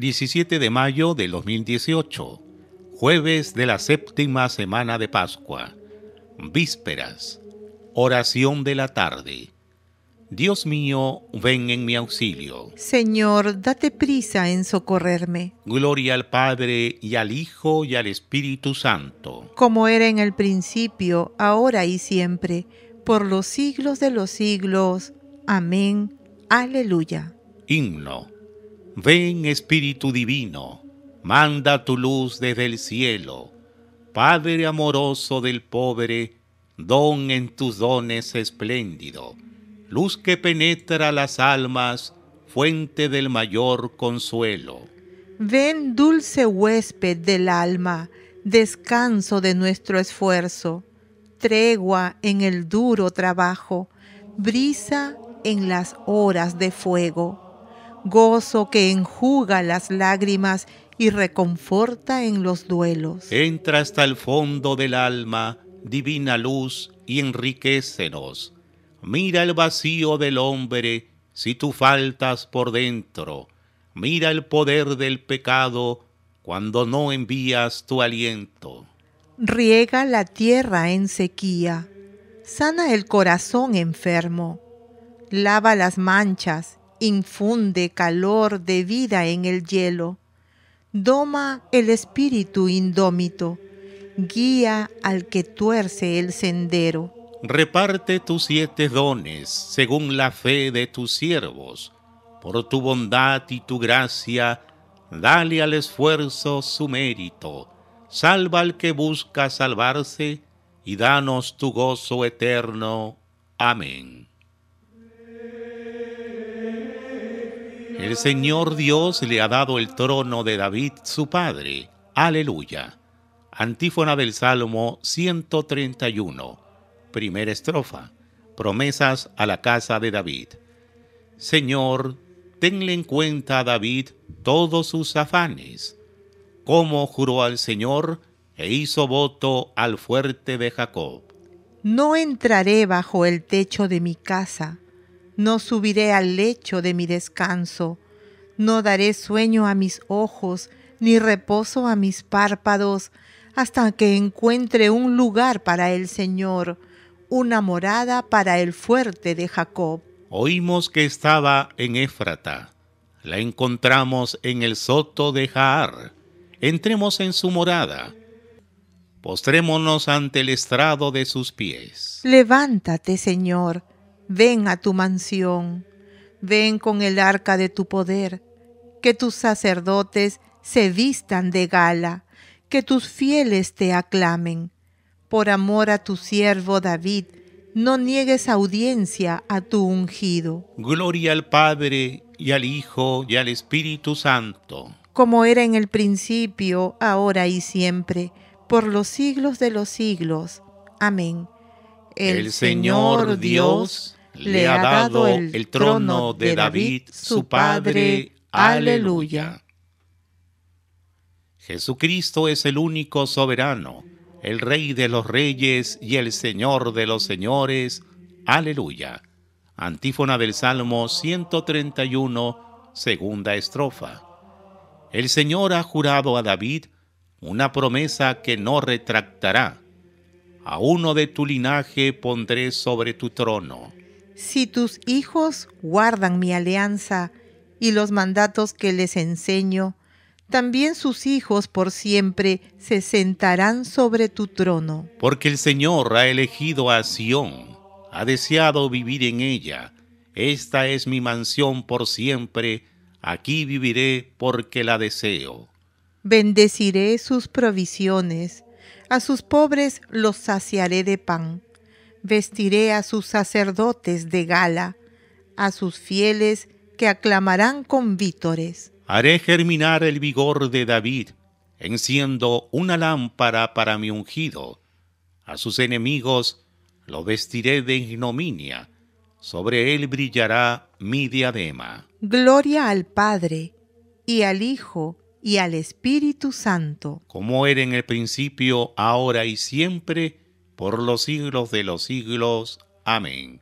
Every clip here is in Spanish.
17 de mayo del 2018, jueves de la séptima semana de Pascua, vísperas, oración de la tarde. Dios mío, ven en mi auxilio. Señor, date prisa en socorrerme. Gloria al Padre y al Hijo y al Espíritu Santo. Como era en el principio, ahora y siempre, por los siglos de los siglos. Amén. Aleluya. Himno Ven Espíritu Divino, manda tu luz desde el cielo. Padre amoroso del pobre, don en tus dones espléndido. Luz que penetra las almas, fuente del mayor consuelo. Ven dulce huésped del alma, descanso de nuestro esfuerzo, tregua en el duro trabajo, brisa en las horas de fuego gozo que enjuga las lágrimas y reconforta en los duelos. Entra hasta el fondo del alma, divina luz, y enriquecenos. Mira el vacío del hombre si tú faltas por dentro. Mira el poder del pecado cuando no envías tu aliento. Riega la tierra en sequía, sana el corazón enfermo, lava las manchas, infunde calor de vida en el hielo, doma el espíritu indómito, guía al que tuerce el sendero. Reparte tus siete dones según la fe de tus siervos. Por tu bondad y tu gracia, dale al esfuerzo su mérito. Salva al que busca salvarse y danos tu gozo eterno. Amén. El Señor Dios le ha dado el trono de David, su padre. Aleluya. Antífona del Salmo 131. Primera estrofa. Promesas a la casa de David. Señor, tenle en cuenta a David todos sus afanes, como juró al Señor e hizo voto al fuerte de Jacob. No entraré bajo el techo de mi casa no subiré al lecho de mi descanso, no daré sueño a mis ojos, ni reposo a mis párpados, hasta que encuentre un lugar para el Señor, una morada para el fuerte de Jacob. Oímos que estaba en Éfrata. La encontramos en el soto de Jaar. Entremos en su morada. Postrémonos ante el estrado de sus pies. Levántate, Señor ven a tu mansión, ven con el arca de tu poder, que tus sacerdotes se vistan de gala, que tus fieles te aclamen. Por amor a tu siervo David, no niegues audiencia a tu ungido. Gloria al Padre y al Hijo y al Espíritu Santo. Como era en el principio, ahora y siempre, por los siglos de los siglos. Amén. El, el Señor Dios le ha dado el trono de David, su padre. Aleluya. Jesucristo es el único soberano, el Rey de los Reyes y el Señor de los Señores. Aleluya. Antífona del Salmo 131, segunda estrofa. El Señor ha jurado a David una promesa que no retractará. A uno de tu linaje pondré sobre tu trono si tus hijos guardan mi alianza y los mandatos que les enseño, también sus hijos por siempre se sentarán sobre tu trono. Porque el Señor ha elegido a Sión, ha deseado vivir en ella. Esta es mi mansión por siempre, aquí viviré porque la deseo. Bendeciré sus provisiones, a sus pobres los saciaré de pan vestiré a sus sacerdotes de gala, a sus fieles que aclamarán con vítores. Haré germinar el vigor de David, enciendo una lámpara para mi ungido. A sus enemigos lo vestiré de ignominia, sobre él brillará mi diadema. Gloria al Padre, y al Hijo, y al Espíritu Santo. Como era en el principio, ahora y siempre, por los siglos de los siglos. Amén.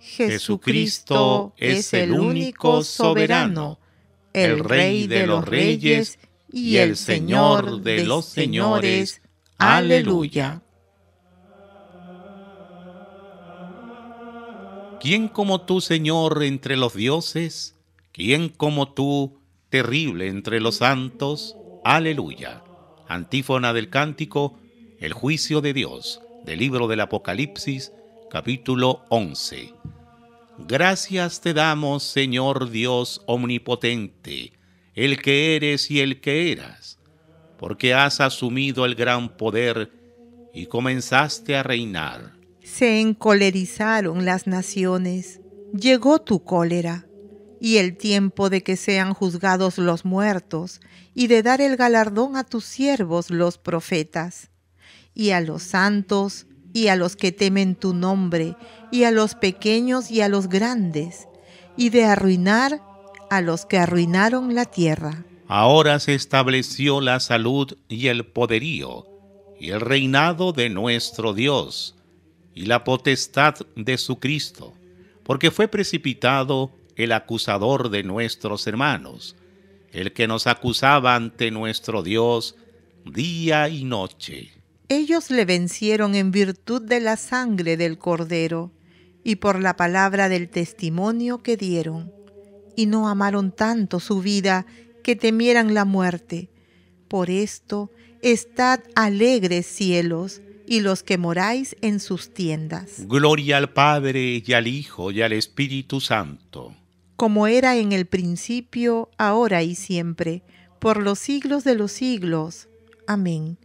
Jesucristo es el único soberano, el Rey de los reyes y el Señor de los señores. Aleluya. ¿Quién como tú, Señor, entre los dioses? ¿Quién como tú, terrible entre los santos? Aleluya. Antífona del cántico, el juicio de Dios del libro del Apocalipsis, capítulo 11. Gracias te damos, Señor Dios omnipotente, el que eres y el que eras, porque has asumido el gran poder y comenzaste a reinar. Se encolerizaron las naciones, llegó tu cólera, y el tiempo de que sean juzgados los muertos, y de dar el galardón a tus siervos los profetas y a los santos, y a los que temen tu nombre, y a los pequeños y a los grandes, y de arruinar a los que arruinaron la tierra. Ahora se estableció la salud y el poderío, y el reinado de nuestro Dios, y la potestad de su Cristo, porque fue precipitado el acusador de nuestros hermanos, el que nos acusaba ante nuestro Dios día y noche. Ellos le vencieron en virtud de la sangre del cordero y por la palabra del testimonio que dieron, y no amaron tanto su vida que temieran la muerte. Por esto, estad alegres cielos y los que moráis en sus tiendas. Gloria al Padre y al Hijo y al Espíritu Santo. Como era en el principio, ahora y siempre, por los siglos de los siglos. Amén.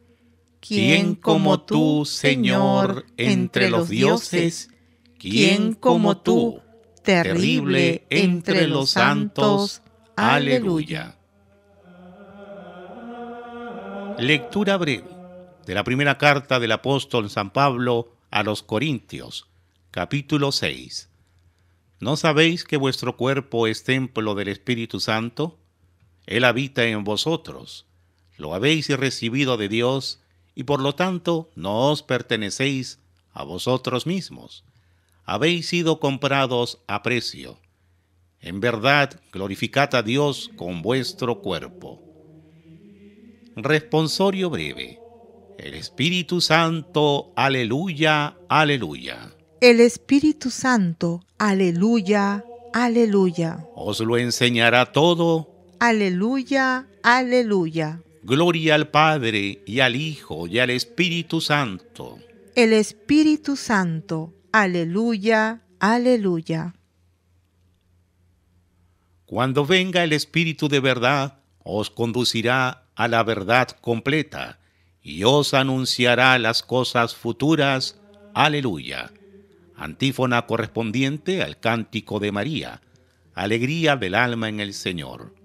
¿Quién como tú, Señor, entre los dioses? ¿Quién como tú, terrible entre los santos? Aleluya. Lectura breve de la primera carta del apóstol San Pablo a los Corintios, capítulo 6. ¿No sabéis que vuestro cuerpo es templo del Espíritu Santo? Él habita en vosotros. Lo habéis recibido de Dios y por lo tanto no os pertenecéis a vosotros mismos. Habéis sido comprados a precio. En verdad, glorificad a Dios con vuestro cuerpo. Responsorio breve. El Espíritu Santo, aleluya, aleluya. El Espíritu Santo, aleluya, aleluya. Os lo enseñará todo. Aleluya, aleluya. Gloria al Padre y al Hijo y al Espíritu Santo. El Espíritu Santo. Aleluya, aleluya. Cuando venga el Espíritu de verdad, os conducirá a la verdad completa y os anunciará las cosas futuras. Aleluya. Antífona correspondiente al cántico de María. Alegría del alma en el Señor.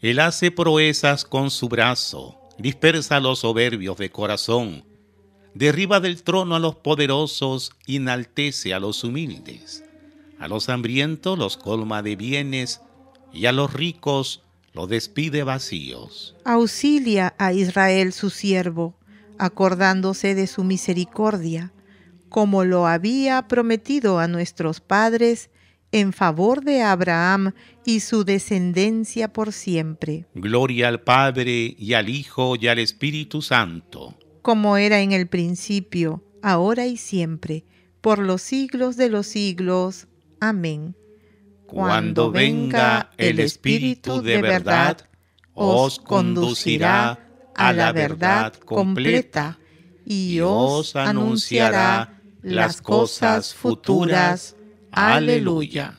Él hace proezas con su brazo, dispersa los soberbios de corazón, derriba del trono a los poderosos, enaltece a los humildes. A los hambrientos los colma de bienes y a los ricos los despide vacíos. Auxilia a Israel su siervo, acordándose de su misericordia, como lo había prometido a nuestros padres en favor de Abraham y su descendencia por siempre. Gloria al Padre y al Hijo y al Espíritu Santo. Como era en el principio, ahora y siempre, por los siglos de los siglos. Amén. Cuando venga el Espíritu de verdad, os conducirá a la verdad completa y os anunciará las cosas futuras Aleluya.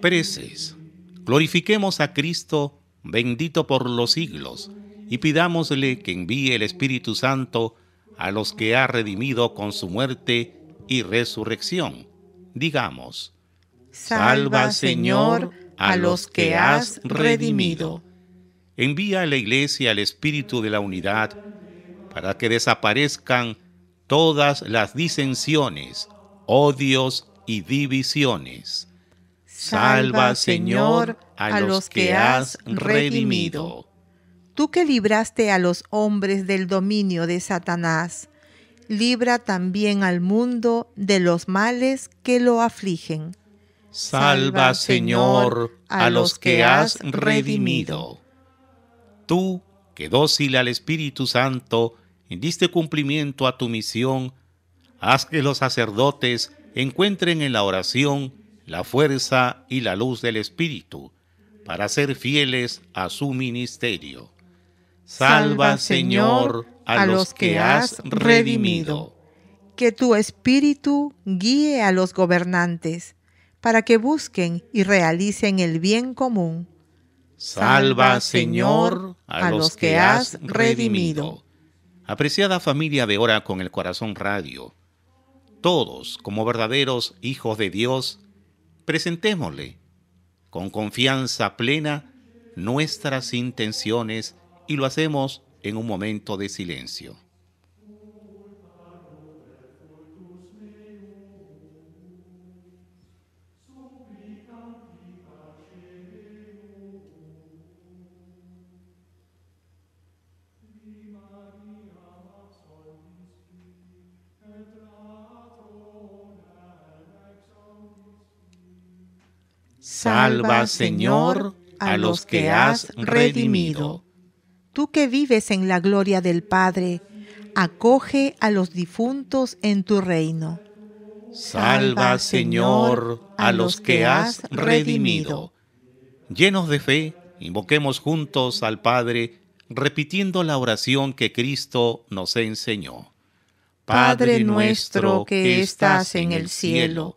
Preces, glorifiquemos a Cristo, bendito por los siglos, y pidámosle que envíe el Espíritu Santo a los que ha redimido con su muerte y resurrección. Digamos, Salva, Señor, a los que has redimido. Envía a la Iglesia el Espíritu de la Unidad, para que desaparezcan todas las disensiones, odios y divisiones. Salva, Señor, a los que has redimido. Tú que libraste a los hombres del dominio de Satanás, libra también al mundo de los males que lo afligen. Salva, Señor, a los que has redimido. Tú que dócil al Espíritu Santo, y diste cumplimiento a tu misión, haz que los sacerdotes encuentren en la oración la fuerza y la luz del Espíritu para ser fieles a su ministerio. Salva, Señor, a, los que has redimido. Que tu Espíritu guíe a los gobernantes para que busquen y realicen el bien común. Salva, Señor, a los que has redimido. Apreciada familia de Hora con el Corazón Radio, todos como verdaderos hijos de Dios, presentémosle con confianza plena nuestras intenciones y lo hacemos en un momento de silencio. Salva, Señor, a los que has redimido. Tú que vives en la gloria del Padre, acoge a los difuntos en tu reino. Salva, Señor, a los que has redimido. Llenos de fe, invoquemos juntos al Padre, repitiendo la oración que Cristo nos enseñó. Padre nuestro que estás en el cielo,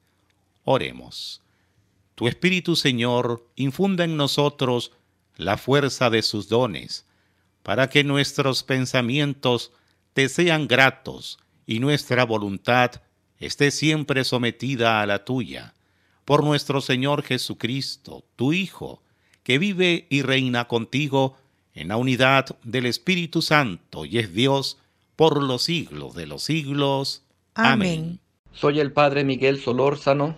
Oremos. Tu Espíritu, Señor, infunda en nosotros la fuerza de sus dones, para que nuestros pensamientos te sean gratos y nuestra voluntad esté siempre sometida a la tuya. Por nuestro Señor Jesucristo, tu Hijo, que vive y reina contigo en la unidad del Espíritu Santo y es Dios por los siglos de los siglos. Amén. Soy el Padre Miguel Solórzano